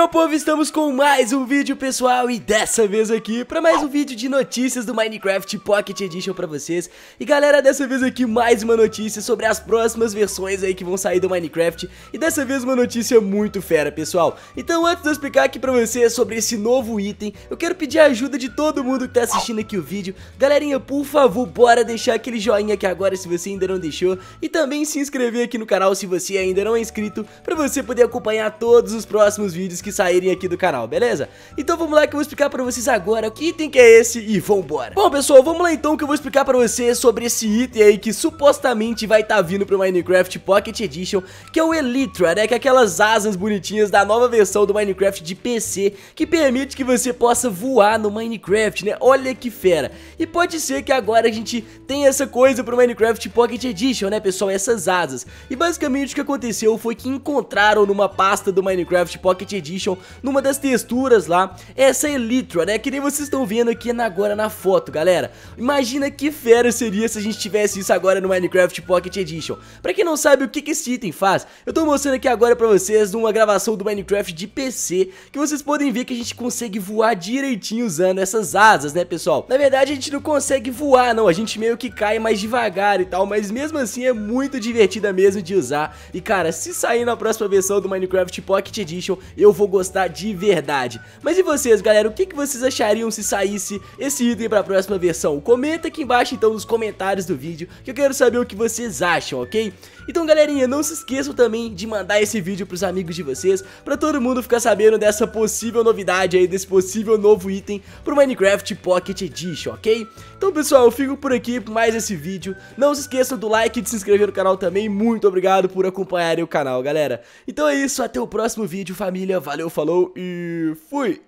meu povo, estamos com mais um vídeo pessoal e dessa vez aqui para mais um vídeo de notícias do Minecraft Pocket Edition para vocês E galera, dessa vez aqui mais uma notícia sobre as próximas versões aí que vão sair do Minecraft E dessa vez uma notícia muito fera pessoal Então antes de eu explicar aqui para vocês sobre esse novo item Eu quero pedir a ajuda de todo mundo que tá assistindo aqui o vídeo Galerinha, por favor, bora deixar aquele joinha aqui agora se você ainda não deixou E também se inscrever aqui no canal se você ainda não é inscrito para você poder acompanhar todos os próximos vídeos que que saírem aqui do canal, beleza? Então vamos lá que eu vou explicar pra vocês agora que item que é esse e vambora Bom pessoal, vamos lá então que eu vou explicar pra vocês sobre esse item aí que supostamente vai estar tá vindo pro Minecraft Pocket Edition Que é o Elytra, né? Que é aquelas asas bonitinhas da nova versão do Minecraft de PC Que permite que você possa voar no Minecraft, né? Olha que fera E pode ser que agora a gente tenha essa coisa pro Minecraft Pocket Edition, né pessoal? Essas asas E basicamente o que aconteceu foi que encontraram numa pasta do Minecraft Pocket Edition Edition, numa das texturas lá, essa é Elytra, né? Que nem vocês estão vendo aqui agora na foto, galera. Imagina que fera seria se a gente tivesse isso agora no Minecraft Pocket Edition. Pra quem não sabe o que, que esse item faz, eu tô mostrando aqui agora pra vocês uma gravação do Minecraft de PC, que vocês podem ver que a gente consegue voar direitinho usando essas asas, né, pessoal? Na verdade, a gente não consegue voar, não. A gente meio que cai mais devagar e tal, mas mesmo assim é muito divertida mesmo de usar. E, cara, se sair na próxima versão do Minecraft Pocket Edition, eu vou gostar de verdade. Mas e vocês, galera? O que, que vocês achariam se saísse esse item para a próxima versão? Comenta aqui embaixo, então, nos comentários do vídeo, que eu quero saber o que vocês acham, ok? Então, galerinha, não se esqueçam também de mandar esse vídeo pros amigos de vocês, pra todo mundo ficar sabendo dessa possível novidade aí, desse possível novo item pro Minecraft Pocket Edition, ok? Então, pessoal, eu fico por aqui por mais esse vídeo. Não se esqueçam do like e de se inscrever no canal também. Muito obrigado por acompanharem o canal, galera. Então é isso, até o próximo vídeo, família. Valeu! Valeu, falou e fui!